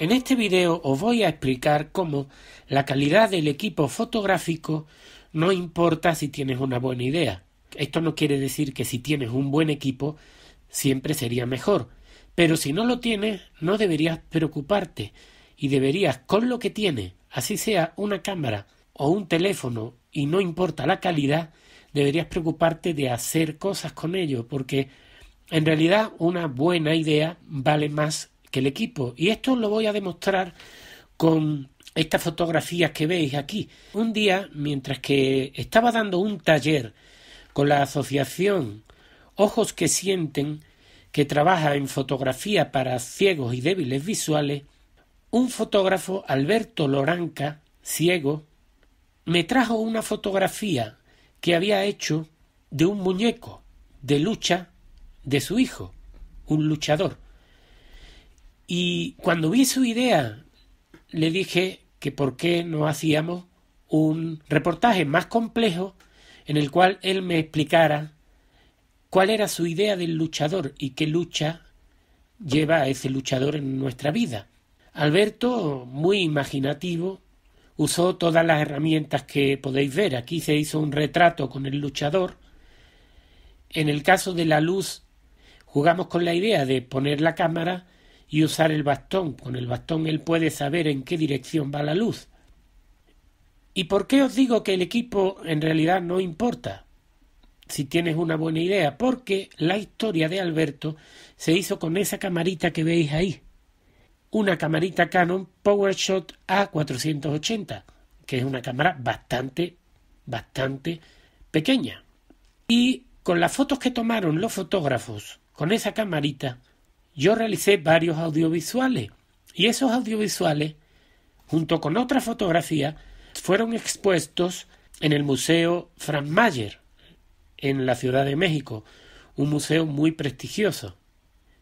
En este video os voy a explicar cómo la calidad del equipo fotográfico no importa si tienes una buena idea. Esto no quiere decir que si tienes un buen equipo siempre sería mejor, pero si no lo tienes no deberías preocuparte y deberías con lo que tienes, así sea una cámara o un teléfono y no importa la calidad, deberías preocuparte de hacer cosas con ello porque en realidad una buena idea vale más que el equipo. Y esto lo voy a demostrar con estas fotografías que veis aquí. Un día, mientras que estaba dando un taller con la asociación Ojos que Sienten, que trabaja en fotografía para ciegos y débiles visuales, un fotógrafo, Alberto Loranca, ciego, me trajo una fotografía que había hecho de un muñeco de lucha de su hijo, un luchador. Y cuando vi su idea, le dije que por qué no hacíamos un reportaje más complejo en el cual él me explicara cuál era su idea del luchador y qué lucha lleva ese luchador en nuestra vida. Alberto, muy imaginativo, usó todas las herramientas que podéis ver. Aquí se hizo un retrato con el luchador. En el caso de la luz, jugamos con la idea de poner la cámara y usar el bastón. Con el bastón él puede saber en qué dirección va la luz. ¿Y por qué os digo que el equipo en realidad no importa? Si tienes una buena idea, porque la historia de Alberto se hizo con esa camarita que veis ahí. Una camarita Canon PowerShot A480, que es una cámara bastante, bastante pequeña. Y con las fotos que tomaron los fotógrafos con esa camarita, yo realicé varios audiovisuales y esos audiovisuales, junto con otra fotografía, fueron expuestos en el Museo Franz Mayer, en la Ciudad de México, un museo muy prestigioso,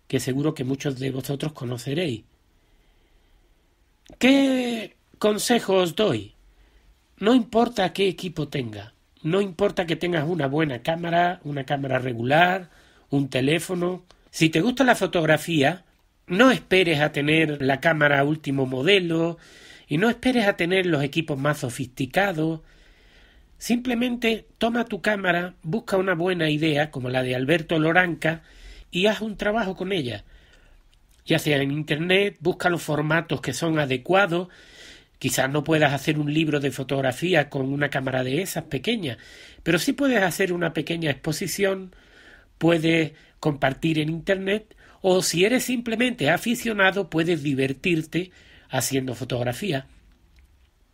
que seguro que muchos de vosotros conoceréis. ¿Qué consejo os doy? No importa qué equipo tenga, no importa que tengas una buena cámara, una cámara regular, un teléfono, si te gusta la fotografía, no esperes a tener la cámara último modelo y no esperes a tener los equipos más sofisticados. Simplemente toma tu cámara, busca una buena idea como la de Alberto Loranca y haz un trabajo con ella. Ya sea en internet, busca los formatos que son adecuados. Quizás no puedas hacer un libro de fotografía con una cámara de esas pequeñas, pero sí puedes hacer una pequeña exposición, puedes compartir en Internet o si eres simplemente aficionado puedes divertirte haciendo fotografía.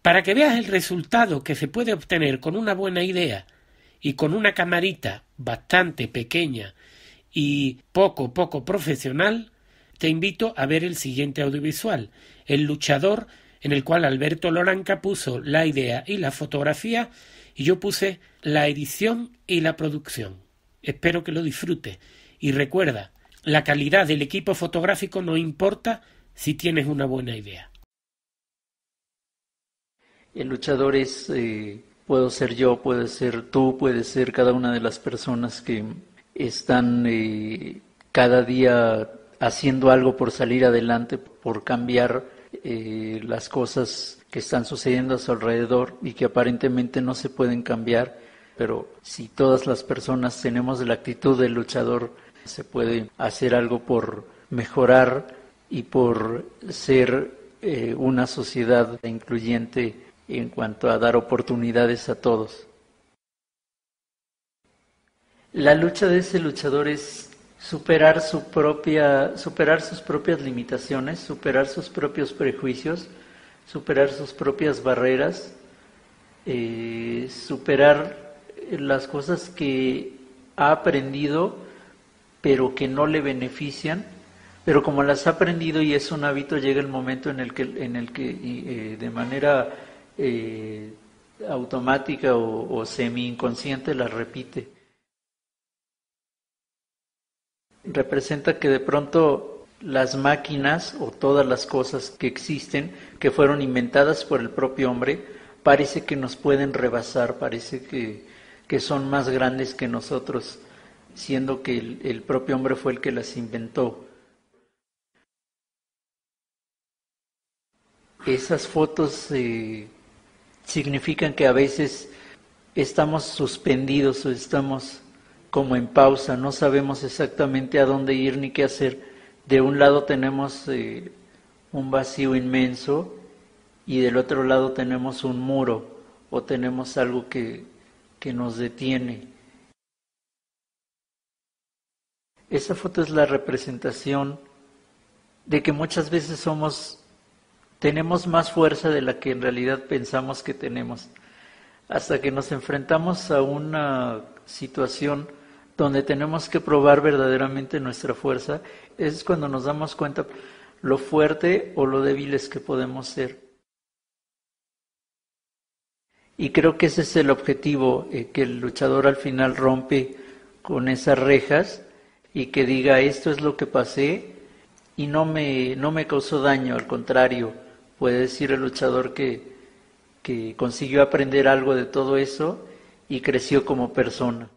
Para que veas el resultado que se puede obtener con una buena idea y con una camarita bastante pequeña y poco poco profesional, te invito a ver el siguiente audiovisual, El luchador, en el cual Alberto Loranca puso la idea y la fotografía y yo puse la edición y la producción. Espero que lo disfrutes. Y recuerda, la calidad del equipo fotográfico no importa si tienes una buena idea. El luchador es, eh, puedo ser yo, puede ser tú, puede ser cada una de las personas que están eh, cada día haciendo algo por salir adelante, por cambiar eh, las cosas que están sucediendo a su alrededor y que aparentemente no se pueden cambiar pero si todas las personas tenemos la actitud del luchador, se puede hacer algo por mejorar y por ser eh, una sociedad incluyente en cuanto a dar oportunidades a todos. La lucha de ese luchador es superar, su propia, superar sus propias limitaciones, superar sus propios prejuicios, superar sus propias barreras, eh, superar las cosas que ha aprendido pero que no le benefician, pero como las ha aprendido y es un hábito, llega el momento en el que, en el que eh, de manera eh, automática o, o semi-inconsciente las repite. Representa que de pronto las máquinas o todas las cosas que existen, que fueron inventadas por el propio hombre, parece que nos pueden rebasar, parece que que son más grandes que nosotros, siendo que el, propio hombre fue el que las inventó. Esas fotos eh, significan que a veces estamos suspendidos o estamos como en pausa, no sabemos exactamente a dónde ir ni qué hacer. De un lado tenemos eh, un vacío inmenso y del otro lado tenemos un muro o tenemos algo que, que nos detiene. Esa foto es la representación de que muchas veces somos tenemos más fuerza de la que en realidad pensamos que tenemos. Hasta que nos enfrentamos a una situación donde tenemos que probar verdaderamente nuestra fuerza, es cuando nos damos cuenta lo fuerte o lo débiles que podemos ser. Y creo que ese es el objetivo, eh, que el luchador al final rompe con esas rejas y que diga esto es lo que pasé y no me, no me causó daño, al contrario, puede decir el luchador que consiguió aprender algo de todo eso y creció como persona.